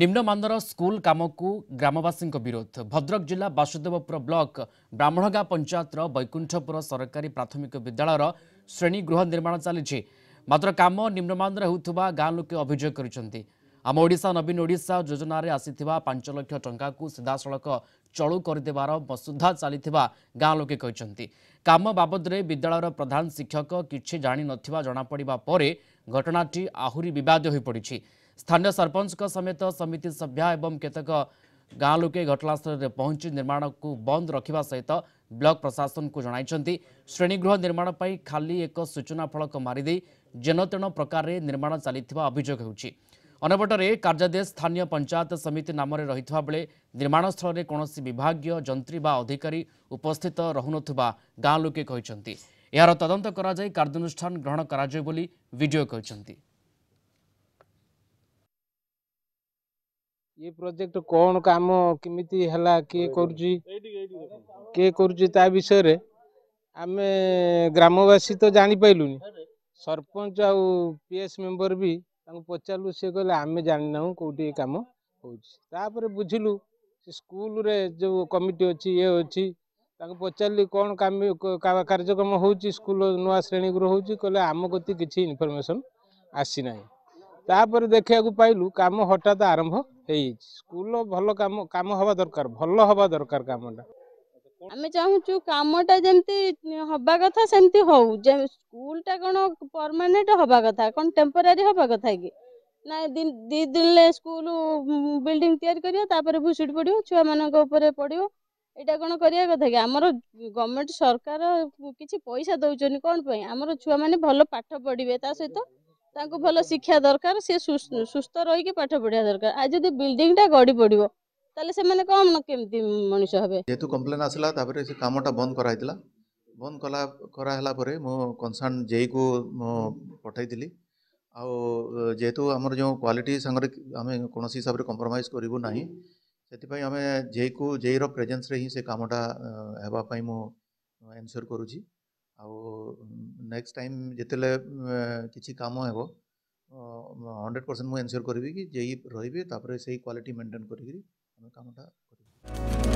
ନିମ୍ନମାନର ସ୍କୁଲ କାମକୁ ଗ୍ରାମବାସୀଙ୍କ ବିରୋଧ ଭଦ୍ରକ ଜିଲ୍ଲା ବାସୁଦେବପୁର ବ୍ଲକ ବ୍ରାହ୍ମଣଗାଁ ପଞ୍ଚାୟତର ବୈକୁଣ୍ଠପୁର ସରକାରୀ ପ୍ରାଥମିକ ବିଦ୍ୟାଳୟର ଶ୍ରେଣୀଗୃହ ନିର୍ମାଣ ଚାଲିଛି ମାତ୍ର କାମ ନିମ୍ନମାନର ହେଉଥିବା ଗାଁ ଲୋକେ ଅଭିଯୋଗ କରିଛନ୍ତି ଆମ ଓଡ଼ିଶା ନବୀନ ଓଡ଼ିଶା ଯୋଜନାରେ ଆସିଥିବା ପାଞ୍ଚ ଲକ୍ଷ ଟଙ୍କାକୁ ସିଧାସଳଖ ଚଳୁ କରିଦେବାର ବସୁଧା ଚାଲିଥିବା ଗାଁ ଲୋକେ କହିଛନ୍ତି କାମ ବାବଦରେ ବିଦ୍ୟାଳୟର ପ୍ରଧାନ ଶିକ୍ଷକ କିଛି ଜାଣିନଥିବା ଜଣାପଡ଼ିବା ପରେ ଘଟଣାଟି ଆହୁରି ବିବାଦ ହୋଇପଡ଼ିଛି ସ୍ଥାନୀୟ ସରପଞ୍ଚଙ୍କ ସମେତ ସମିତି ସଭ୍ୟା ଏବଂ କେତେକ ଗାଁ ଲୋକେ ଘଟଣାସ୍ଥଳରେ ପହଞ୍ଚି ନିର୍ମାଣକୁ ବନ୍ଦ ରଖିବା ସହିତ ବ୍ଲକ ପ୍ରଶାସନକୁ ଜଣାଇଛନ୍ତି ଶ୍ରେଣୀଗୃହ ନିର୍ମାଣ ପାଇଁ ଖାଲି ଏକ ସୂଚନା ଫଳକ ମାରିଦେଇ ଯେନତେଣ ପ୍ରକାରରେ ନିର୍ମାଣ ଚାଲିଥିବା ଅଭିଯୋଗ ହେଉଛି ଅନ୍ୟପଟରେ କାର୍ଯ୍ୟାଦେଶ ସ୍ଥାନୀୟ ପଞ୍ଚାୟତ ସମିତି ନାମରେ ରହିଥିବା ବେଳେ ନିର୍ମାଣସ୍ଥଳରେ କୌଣସି ବିଭାଗୀୟ ଯନ୍ତ୍ରୀ ବା ଅଧିକାରୀ ଉପସ୍ଥିତ ରହୁନଥିବା ଗାଁ ଲୋକେ କହିଛନ୍ତି ଏହାର ତଦନ୍ତ କରାଯାଇ କାର୍ଯ୍ୟାନୁଷ୍ଠାନ ଗ୍ରହଣ କରାଯିବ ବୋଲି ବିଡ଼ିଓ କହିଛନ୍ତି ଇଏ ପ୍ରୋଜେକ୍ଟ କ'ଣ କାମ କେମିତି ହେଲା କିଏ କରୁଛି କିଏ କରୁଛି ତା ବିଷୟରେ ଆମେ ଗ୍ରାମବାସୀ ତ ଜାଣିପାରିଲୁନି ସରପଞ୍ଚ ଆଉ ପି ଏସ୍ ମେମ୍ବର ବି ତାଙ୍କୁ ପଚାରିଲୁ ସେ କହିଲେ ଆମେ ଜାଣିନାହୁଁ କେଉଁଠି ଏ କାମ ହେଉଛି ତାପରେ ବୁଝିଲୁ ସେ ସ୍କୁଲରେ ଯେଉଁ କମିଟି ଅଛି ଇଏ ଅଛି ତାଙ୍କୁ ପଚାରିଲି କ'ଣ କାର୍ଯ୍ୟକ୍ରମ ହେଉଛି ସ୍କୁଲ ନୂଆ ଶ୍ରେଣୀଗୃହ ହେଉଛି କହିଲେ ଆମ କତି କିଛି ଇନଫର୍ମେସନ୍ ଆସିନାହିଁ ତାପରେ ଦେଖିବାକୁ ପାଇଲୁ କାମ ହଠାତ୍ ଆରମ୍ଭ ହେଇଯାଇଛି ସ୍କୁଲ ଭଲ କାମ କାମ ହେବା ଦରକାର ଭଲ ହେବା ଦରକାର କାମଟା ଆମେ ଚାହୁଁଛୁ କାମଟା ଯେମିତି ହବା କଥା ସେମିତି ହଉ ସ୍କୁଲଟା କ'ଣ ପରମାନେଣ୍ଟ ହବା କଥା କ'ଣ ଟେମ୍ପୋରାରୀ ହବା କଥା କି ନା ଦି ଦିନରେ ସ୍କୁଲ ବିଲ୍ଡିଂ ତିଆରି କରିବା ତାପରେ ଭୁଷୁଡ଼ି ପଡ଼ିବ ଛୁଆମାନଙ୍କ ଉପରେ ପଡ଼ିବ ଏଇଟା କ'ଣ କରିବା କଥା କି ଆମର ଗଭର୍ଣ୍ଣମେଣ୍ଟ ସରକାର କିଛି ପଇସା ଦେଉଛନ୍ତି କ'ଣ ପାଇଁ ଆମର ଛୁଆମାନେ ଭଲ ପାଠ ପଢ଼ିବେ ତା ସହିତ ତାଙ୍କୁ ଭଲ ଶିକ୍ଷା ଦରକାର ସେ ସୁସ୍ଥ ରହିକି ପାଠ ପଢ଼ିବା ଦରକାର ଆଉ ଯଦି ବିଲ୍ଡିଂଟା ଗଡ଼ି ପଡ଼ିବ ତାହେଲେ ସେମାନେ କ'ଣ କେମିତି ମଣିଷ ହେବେ ଯେହେତୁ କମ୍ପ୍ଲେନ୍ ଆସିଲା ତାପରେ ସେ କାମଟା ବନ୍ଦ କରାହେଇଥିଲା ବନ୍ଦ କଲା କରାହେଲା ପରେ ମୁଁ କନସର୍ଣ୍ଣ ଜେଇକୁ ମୁଁ ପଠାଇଥିଲି ଆଉ ଯେହେତୁ ଆମର ଯେଉଁ କ୍ୱାଲିଟି ସାଙ୍ଗରେ ଆମେ କୌଣସି ହିସାବରେ କମ୍ପ୍ରମାଇଜ୍ କରିବୁ ନାହିଁ ସେଥିପାଇଁ ଆମେ ଜେଇକୁ ଜେଇର ପ୍ରେଜେନ୍ସରେ ହିଁ ସେ କାମଟା ହେବା ପାଇଁ ମୁଁ ଏନସିଓର କରୁଛି ଆଉ ନେକ୍ସଟ୍ ଟାଇମ୍ ଯେତେବେଳେ କିଛି କାମ ହେବ ହଣ୍ଡ୍ରେଡ଼ ପରସେଣ୍ଟ ମୁଁ ଏନ୍ସିଓର କରିବି କି ଯେଇ ରହିବି ତାପରେ ସେଇ କ୍ୱାଲିଟି ମେଣ୍ଟେନ୍ କରିକିରି ଆମେ କାମଟା କରିବୁ